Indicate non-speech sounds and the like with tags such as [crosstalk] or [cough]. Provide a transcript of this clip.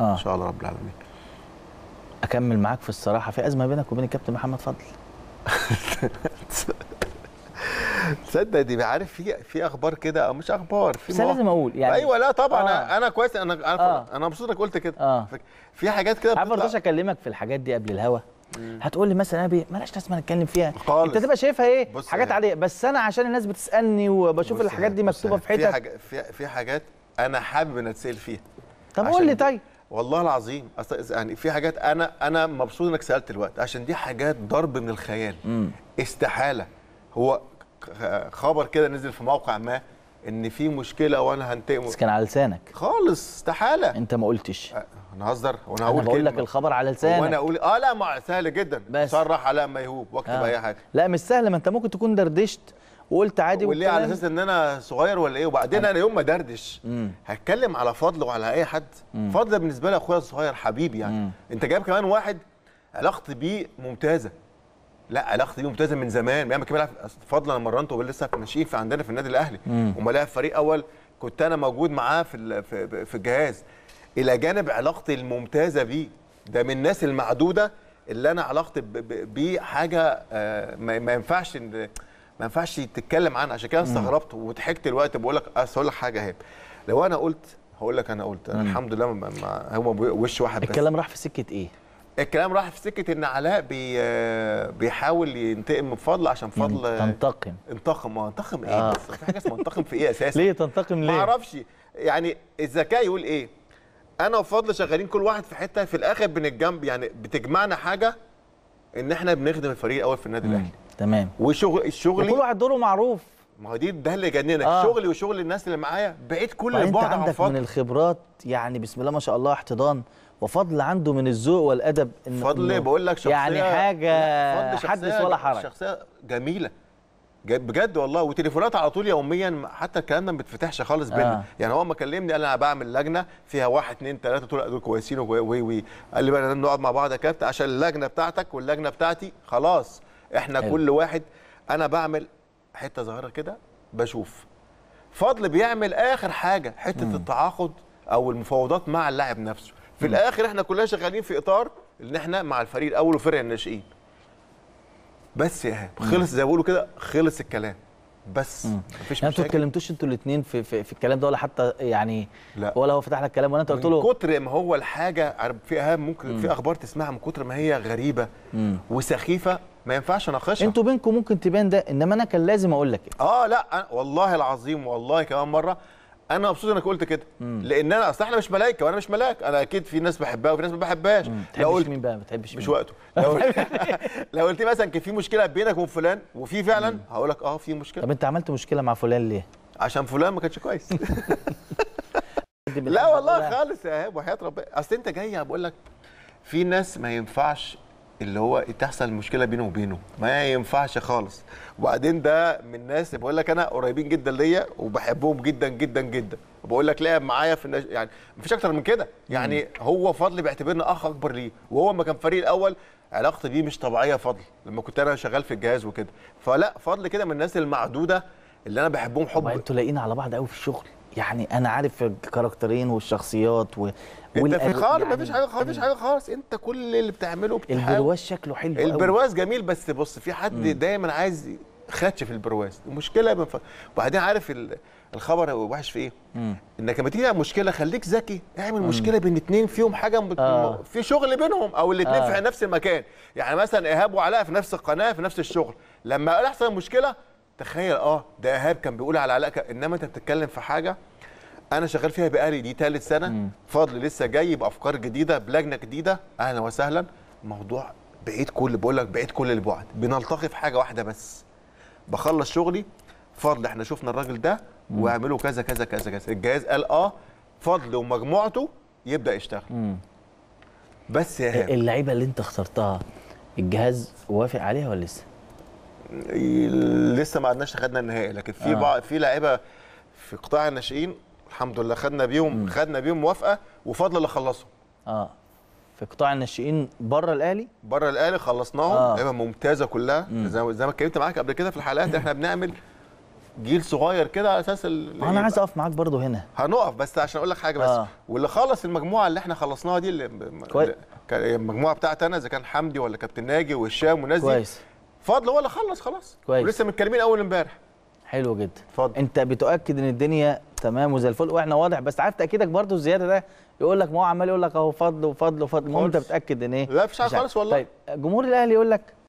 آه. ان شاء الله رب العالمين اكمل معاك في الصراحه في ازمه بينك وبين الكابتن محمد فضل [laughs] تصدق دي عارف في في اخبار كده او مش اخبار في بس لازم اقول يعني ايوه لا طبعا آه. انا كويس انا انا آه. انا مبسوط انك قلت كده آه. في حاجات كده عارف ما اكلمك في الحاجات دي قبل الهوا هتقول لي مثلا انا مالهاش لازمه نتكلم فيها خالص انت تبقى شايفها ايه حاجات يعني. عاديه بس انا عشان الناس بتسالني وبشوف الحاجات يعني، دي مكتوبه في يعني. حتت في حاجات في حاجات انا حابب ان اتسال فيها طب قول لي طيب والله العظيم يعني في حاجات انا انا مبسوط انك سالت الوقت عشان دي حاجات ضرب من الخيال مم. استحاله هو خبر كده نزل في موقع ما ان في مشكله وانا هنتقم بس كان على لسانك خالص استحاله انت ما قلتش أه، انا هزر وانا هقول انا بقول لك الخبر على لسانك وانا اقول اه لا ما سهل جدا بس صرح علاء ميهوب واكتب آه. اي حاجه لا مش سهل ما انت ممكن تكون دردشت وقلت عادي وليه على اساس ان انا صغير ولا ايه وبعدين انا يوم ما دردش هتكلم على فضل وعلى اي حد فضل بالنسبه لي اخويا الصغير حبيبي يعني مم. انت جايب كمان واحد علاقتي بيه ممتازه لا علاقتي بيه ممتازه من زمان بيعمل كمان فضل انا مرنته وهو لسه في ناشئين عندنا في النادي الاهلي وما لعب فريق اول كنت انا موجود معاه في في الجهاز الى جانب علاقتي الممتازه بيه ده من الناس المعدوده اللي انا علاقتي بيه حاجه آه، ما ينفعش ما ينفعش تتكلم عنها عشان كده استغربت وضحكت الوقت بقول لك اصل هقول لك حاجه اهي لو انا قلت هقول لك انا قلت أنا الحمد لله ما هو وش واحد بس الكلام راح في سكه ايه؟ الكلام راح في سكه ان علاء بي بيحاول ينتقم من فضل عشان فضل تنتقم انتقم اه انتقم ايه؟ آه. في حاجه اسمها انتقم في ايه اساسا؟ ليه تنتقم ليه؟ ما اعرفش يعني الذكاء يقول ايه؟ انا وفضل شغالين كل واحد في حته في الاخر بنتجنب يعني بتجمعنا حاجه ان احنا بنخدم الفريق الاول في النادي الاهلي تمام وشغل شغلي كل واحد دوره معروف ما هو دي ده اللي جننك آه. شغلي وشغل الناس اللي معايا بعيد كل البعد عن فضل من الخبرات يعني بسم الله ما شاء الله احتضان وفضل عنده من الذوق والادب ان فضل بقول لك شخصيه يعني حاجه حدث ولا حرج شخصيه جميله بجد والله وتليفونات على طول يوميا حتى الكلام ده ما بيتفتحش خالص بينا آه. يعني هو ما كلمني قال انا بعمل لجنه فيها واحد اثنين ثلاثه دول كويسين وي وي قال لي بقى نقعد مع بعض يا كابتن عشان اللجنه بتاعتك واللجنه بتاعتي خلاص احنا حلو. كل واحد انا بعمل حته صغيره كده بشوف فضل بيعمل اخر حاجه حته مم. التعاقد او المفاوضات مع اللاعب نفسه في مم. الاخر احنا كلنا شغالين في اطار ان احنا مع الفريق الاول وفرق الناشئين بس يا هاب خلص زي ما بيقولوا كده خلص الكلام بس مفيش يعني انتوا ما اتكلمتوش انتوا الاثنين في, في في الكلام ده ولا حتى يعني لا. ولا هو فتح لك الكلام ولا انت قلت له من كتر ما هو الحاجه في اهم ممكن مم. في اخبار تسمعها من كتر ما هي غريبه مم. وسخيفه ما ينفعش اناقشها انتوا بينكم ممكن تبان ده انما انا كان لازم اقول لك اه لا أنا والله العظيم والله كمان مره انا مبسوط انك قلت كده لان انا اصل احنا مش ملائكه وانا مش ملاك انا اكيد في ناس بحبها وفي ناس ما بحبهاش لو قلت مين بقى ما تحبش مش وقته لو [laughs] لو قلت مثلا كان في مشكله بينك وبين فلان وفي فعلا هقول لك اه في مشكله طب انت عملت مشكله مع فلان ليه عشان فلان ما كانش كويس [laughs] لا والله خالص يا ايهاب وحياه ربنا اصل انت جاي بقول لك في ناس ما ينفعش اللي هو إيه، تحصل مشكله بينه وبينه ما ينفعش خالص وبعدين ده من الناس بقول لك انا قريبين جدا ليا وبحبهم جدا جدا جدا بقول لك لعب معايا في النش... يعني مفيش اكتر من كده يعني هو فضل بيعتبرنا اخ اكبر ليه وهو ما كان فريق الاول علاقتي بيه مش طبيعيه فضل لما كنت انا شغال في الجهاز وكده فلا فضل كده من الناس المعدوده اللي انا بحبهم حب انتوا لاقيين على بعض قوي في الشغل يعني انا عارف الكاركترين والشخصيات و... انت في خالص يعني مفيش حاجه خالص مفيش حاجه خالص انت كل اللي بتعمله بتحاول البرواز شكله حلو البرواز قوي. جميل بس بص في حد دايما عايز خدش في البرواز المشكله بف... وبعدين عارف الخبر وحش في ايه مم. انك لما تيجي مشكله خليك ذكي اعمل مم. مشكله بين اتنين فيهم حاجه مت... آه. في شغل بينهم او الاتنين آه. في نفس المكان يعني مثلا ايهاب وعلاء في نفس القناه في نفس الشغل لما يحصل مشكله تخيل اه ده ايهاب كان بيقول على علاقه انما انت بتتكلم في حاجه انا شغال فيها بقالي دي ثالث سنه مم. فضل لسه جاي بافكار جديده بلجنه جديده اهلا وسهلا موضوع بعيد كل بقول لك بعيد كل البعد بنلتقي في حاجه واحده بس بخلص شغلي فضل احنا شفنا الراجل ده واعمله كذا كذا كذا كذا الجهاز قال اه فضل ومجموعته يبدا يشتغل مم. بس يا هاب اللعيبه اللي انت اخترتها الجهاز وافق عليها ولا لسه؟ لسه ما عدناش خدنا النهائي لكن في آه. بعض في لعيبه في قطاع الناشئين الحمد لله خدنا بيهم م. خدنا بيهم موافقه وفضل اللي خلصهم اه في قطاع الناشئين بره الاهلي بره الاهلي خلصناهم آه. لعيبه ممتازه كلها م. زي ما اتكلمت معاك قبل كده في الحلقات احنا بنعمل جيل صغير كده على اساس انا عايز اقف معاك برضو هنا هنقف بس عشان اقول لك حاجه بس آه. واللي خلص المجموعه اللي احنا خلصناها دي اللي كويس. المجموعه بتاعتي انا اذا كان حمدي ولا كابتن ناجي وهشام ونزي كويس فاضل هو اللي خلص خلاص كويس ولسه متكلمين اول امبارح حلو جدا فضل. انت بتؤكد ان الدنيا تمام وزي الفل واحنا واضح بس عارف تاكيدك برضه الزياده ده يقول لك ما هو عمال يقول لك اهو فضل وفضل وفضل المهم انت بتاكد ان ايه لا مش عارف خالص والله طيب جمهور الاهلي يقول لك